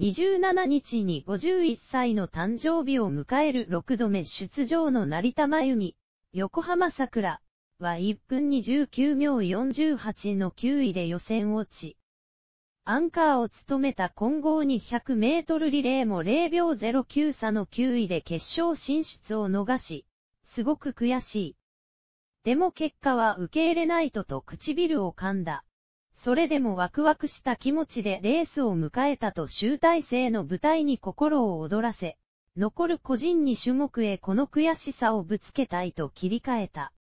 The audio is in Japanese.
27日に51歳の誕生日を迎える6度目出場の成田真由美、横浜桜は1分29秒48の9位で予選落ち。アンカーを務めた混合200メートルリレーも0秒09差の9位で決勝進出を逃し、すごく悔しい。でも結果は受け入れないとと唇を噛んだ。それでもワクワクした気持ちでレースを迎えたと集大成の舞台に心を躍らせ、残る個人2種目へこの悔しさをぶつけたいと切り替えた。